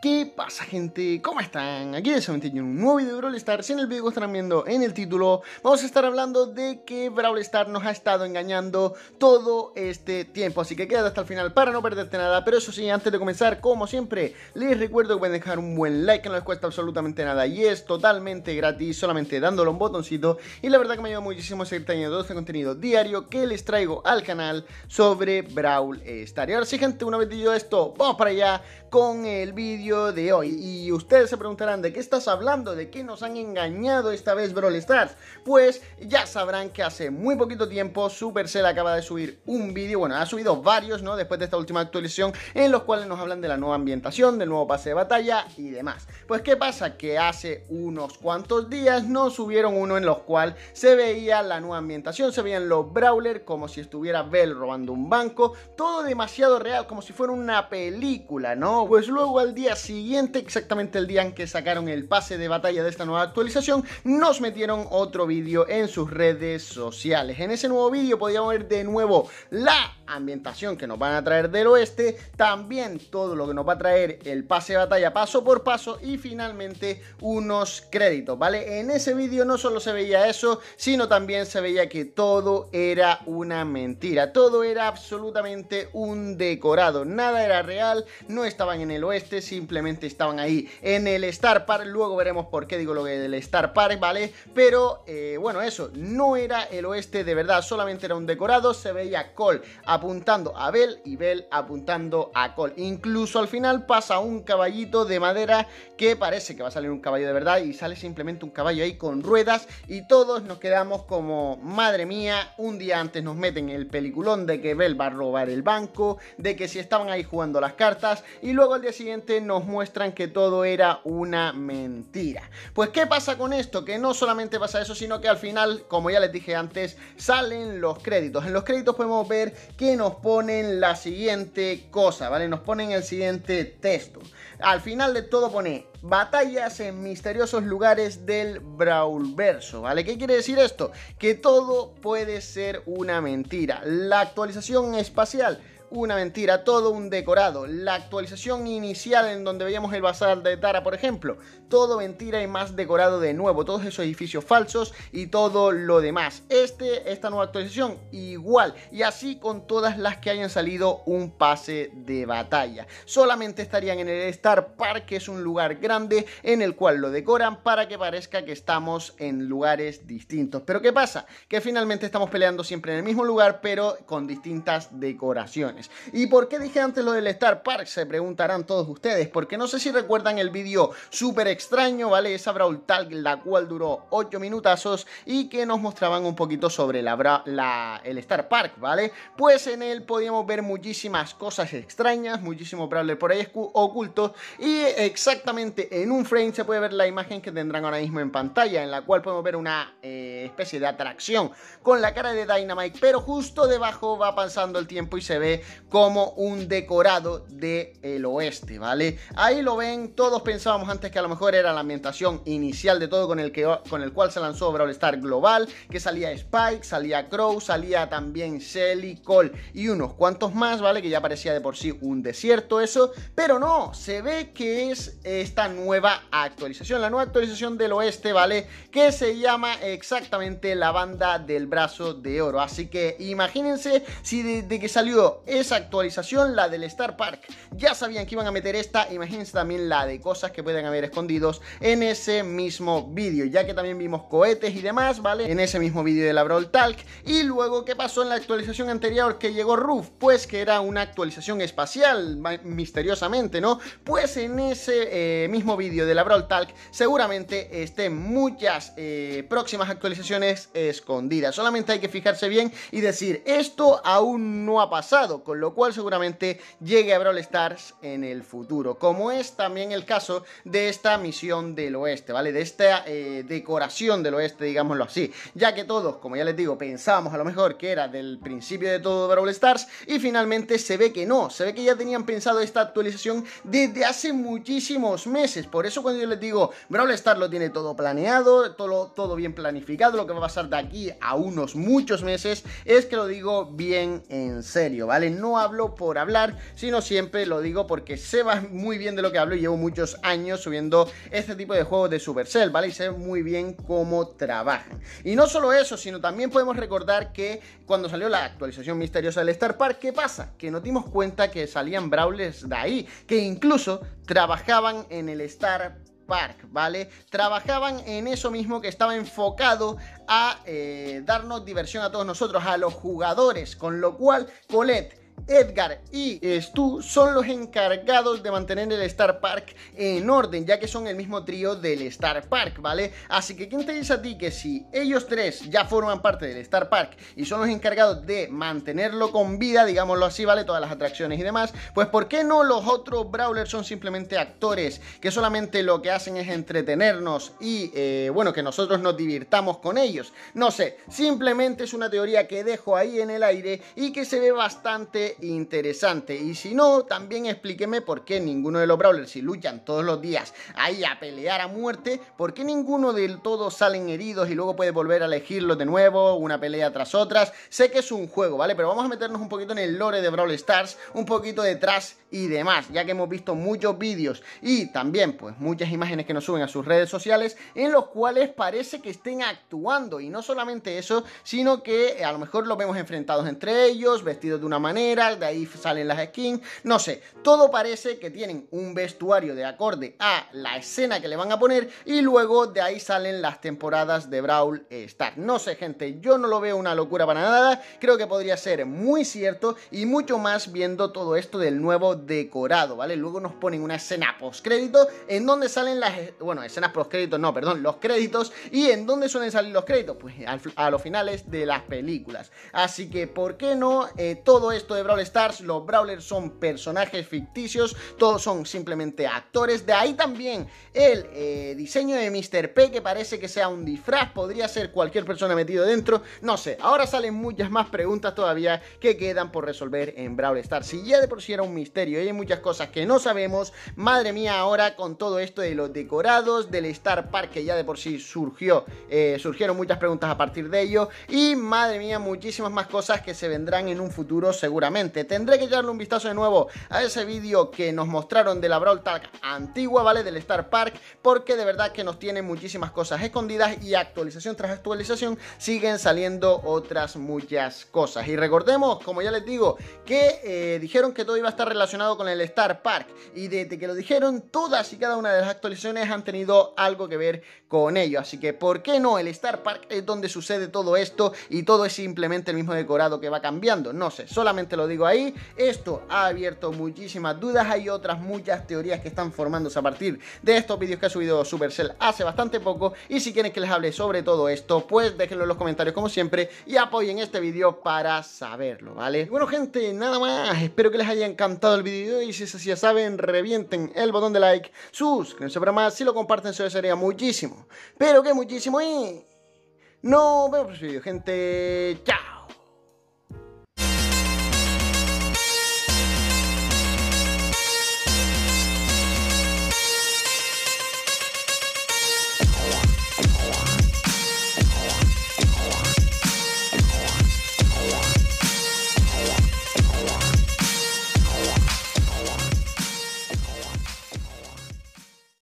¿Qué pasa gente? ¿Cómo están? Aquí es en un nuevo video de Brawl Stars en el video que estarán viendo en el título vamos a estar hablando de que Brawl Stars nos ha estado engañando todo este tiempo así que quédate hasta el final para no perderte nada pero eso sí, antes de comenzar, como siempre les recuerdo que pueden dejar un buen like que no les cuesta absolutamente nada y es totalmente gratis solamente dándole un botoncito y la verdad que me ayuda muchísimo a seguir teniendo todo este contenido diario que les traigo al canal sobre Brawl Stars y ahora sí gente, una vez dicho esto, vamos para allá con el vídeo de hoy. Y ustedes se preguntarán, ¿de qué estás hablando? ¿De qué nos han engañado esta vez Brawl Stars? Pues ya sabrán que hace muy poquito tiempo Supercell acaba de subir un vídeo, bueno, ha subido varios, ¿no? Después de esta última actualización, en los cuales nos hablan de la nueva ambientación, del nuevo pase de batalla y demás. Pues ¿qué pasa? Que hace unos cuantos días no subieron uno en los cuales se veía la nueva ambientación, se veían los Brawler como si estuviera Bell robando un banco, todo demasiado real, como si fuera una película, ¿no? Pues luego al día siguiente, exactamente el día en que sacaron el pase de batalla de esta nueva actualización, nos metieron otro vídeo en sus redes sociales. En ese nuevo vídeo podíamos ver de nuevo la ambientación que nos van a traer del oeste, también todo lo que nos va a traer el pase de batalla paso por paso y finalmente unos créditos, ¿vale? En ese vídeo no solo se veía eso, sino también se veía que todo era una mentira, todo era absolutamente un decorado, nada era real, no estaban en el oeste, simplemente estaban ahí en el Star Park, luego veremos por qué digo lo que del Star Park, ¿vale? Pero eh, bueno, eso, no era el oeste de verdad, solamente era un decorado, se veía Cole apuntando a Bell y Bell apuntando a Cole. Incluso al final pasa un caballito de madera que parece que va a salir un caballo de verdad y sale simplemente un caballo ahí con ruedas y todos nos quedamos como, madre mía, un día antes nos meten el peliculón de que Bell va a robar el banco, de que si estaban ahí jugando las cartas y luego al día siguiente nos muestran que todo era una mentira. Pues ¿qué pasa con esto? Que no solamente pasa eso, sino que al final, como ya les dije antes, salen los créditos. En los créditos podemos ver que nos ponen la siguiente cosa, ¿vale? Nos ponen el siguiente texto. Al final de todo pone batallas en misteriosos lugares del Brawlverso. ¿vale? ¿Qué quiere decir esto? Que todo puede ser una mentira. La actualización espacial una mentira, todo un decorado. La actualización inicial en donde veíamos el bazar de Tara, por ejemplo, todo mentira y más decorado de nuevo, todos esos edificios falsos y todo lo demás. Este, esta nueva actualización, igual, y así con todas las que hayan salido un pase de batalla. Solamente estarían en el Star Park, que es un lugar grande en el cual lo decoran para que parezca que estamos en lugares distintos. Pero ¿qué pasa? Que finalmente estamos peleando siempre en el mismo lugar, pero con distintas decoraciones. ¿Y por qué dije antes lo del Star Park? Se preguntarán todos ustedes, porque no sé si recuerdan el vídeo súper extraño, ¿vale? Esa Brawl Talk, la cual duró 8 minutazos y que nos mostraban un poquito sobre la, el Star Park, ¿vale? Pues en él podíamos ver muchísimas cosas extrañas, muchísimos Brawler por ahí ocultos y exactamente en un frame se puede ver la imagen que tendrán ahora mismo en pantalla, en la cual podemos ver una... Eh, especie de atracción con la cara de Dynamite, pero justo debajo va pasando el tiempo y se ve como un decorado del oeste, ¿vale? Ahí lo ven, todos pensábamos antes que a lo mejor era la ambientación inicial de todo con el, que, con el cual se lanzó Brawl Star Global, que salía Spike, salía Crow, salía también Shelly, Cole y unos cuantos más, ¿vale? Que ya parecía de por sí un desierto eso, pero no, se ve que es esta nueva actualización, la nueva actualización del oeste, ¿vale? Que se llama exactamente la banda del brazo de oro. Así que imagínense si desde que salió esa actualización, la del Star Park, ya sabían que iban a meter esta, imagínense también la de cosas que pueden haber escondidos en ese mismo vídeo, ya que también vimos cohetes y demás, ¿vale? En ese mismo vídeo de la Brawl Talk. Y luego, ¿qué pasó en la actualización anterior que llegó Roof? Pues que era una actualización espacial, misteriosamente, ¿no? Pues en ese eh, mismo vídeo de la Brawl Talk, seguramente estén muchas eh, próximas actualizaciones escondidas. Solamente hay que fijarse bien y decir, esto aún no ha pasado, con lo cual seguramente llegue a Brawl Stars en el futuro, como es también el caso de esta misión del oeste, ¿vale? De esta eh, decoración del oeste, digámoslo así, ya que todos, como ya les digo, pensábamos a lo mejor que era del principio de todo Brawl Stars y finalmente se ve que no, se ve que ya tenían pensado esta actualización desde hace muchísimos meses, por eso cuando yo les digo Brawl Stars lo tiene todo planeado, todo, todo bien planificado, lo que va a pasar de aquí a unos muchos meses es que lo digo bien en serio, ¿vale? No hablo por hablar, sino siempre lo digo porque sé muy bien de lo que hablo y llevo muchos años subiendo este tipo de juegos de Supercell, ¿vale? Y sé muy bien cómo trabajan. Y no solo eso, sino también podemos recordar que cuando salió la actualización misteriosa del Star Park, ¿qué pasa? Que nos dimos cuenta que salían brawlers de ahí, que incluso trabajaban en el Star Park Park, ¿vale? Trabajaban en eso mismo que estaba enfocado a eh, darnos diversión a todos nosotros, a los jugadores, con lo cual Colette Edgar y Stu son los encargados de mantener el Star Park en orden, ya que son el mismo trío del Star Park, ¿vale? Así que ¿quién te dice a ti que si ellos tres ya forman parte del Star Park y son los encargados de mantenerlo con vida, digámoslo así, ¿vale? Todas las atracciones y demás, pues ¿por qué no los otros Brawlers son simplemente actores que solamente lo que hacen es entretenernos y, eh, bueno, que nosotros nos divirtamos con ellos? No sé, simplemente es una teoría que dejo ahí en el aire y que se ve bastante interesante. Y si no, también explíqueme por qué ninguno de los Brawlers, si luchan todos los días ahí a pelear a muerte, por qué ninguno del todo salen heridos y luego puede volver a elegirlos de nuevo, una pelea tras otras. Sé que es un juego, ¿vale? Pero vamos a meternos un poquito en el lore de Brawl Stars, un poquito detrás y demás, ya que hemos visto muchos vídeos y también, pues, muchas imágenes que nos suben a sus redes sociales en los cuales parece que estén actuando. Y no solamente eso, sino que eh, a lo mejor los vemos enfrentados entre ellos, vestidos de una manera de ahí salen las skins, no sé, todo parece que tienen un vestuario de acorde a la escena que le van a poner y luego de ahí salen las temporadas de Brawl Stars. No sé gente, yo no lo veo una locura para nada, creo que podría ser muy cierto y mucho más viendo todo esto del nuevo decorado, ¿vale? Luego nos ponen una escena postcrédito en donde salen las, bueno, escenas postcréditos, no, perdón, los créditos y en dónde suelen salir los créditos, pues a los finales de las películas. Así que, ¿por qué no eh, todo esto de Brawl Stars, los Brawlers son personajes ficticios, todos son simplemente actores. De ahí también el eh, diseño de Mr. P, que parece que sea un disfraz, podría ser cualquier persona metido dentro, no sé. Ahora salen muchas más preguntas todavía que quedan por resolver en Brawl Stars. Si ya de por sí era un misterio y hay muchas cosas que no sabemos, madre mía, ahora con todo esto de los decorados, del Star Park, que ya de por sí surgió, eh, surgieron muchas preguntas a partir de ello, y madre mía, muchísimas más cosas que se vendrán en un futuro seguramente. Tendré que echarle un vistazo de nuevo a ese vídeo que nos mostraron de la Brawl Tag antigua, ¿vale? Del Star Park, porque de verdad que nos tiene muchísimas cosas escondidas y actualización tras actualización siguen saliendo otras muchas cosas. Y recordemos, como ya les digo, que eh, dijeron que todo iba a estar relacionado con el Star Park y desde que lo dijeron, todas y cada una de las actualizaciones han tenido algo que ver con ello. Así que, ¿por qué no? El Star Park es donde sucede todo esto y todo es simplemente el mismo decorado que va cambiando. No sé, solamente lo digo ahí. Esto ha abierto muchísimas dudas. Hay otras muchas teorías que están formándose a partir de estos vídeos que ha subido Supercell hace bastante poco. Y si quieren que les hable sobre todo esto, pues déjenlo en los comentarios como siempre y apoyen este vídeo para saberlo, ¿vale? bueno, gente, nada más. Espero que les haya encantado el vídeo y si es así, ya saben, revienten el botón de like, suscríbanse para más. Si lo comparten, se sería muchísimo. Pero que muchísimo y... no vemos en el vídeo, gente. Chao.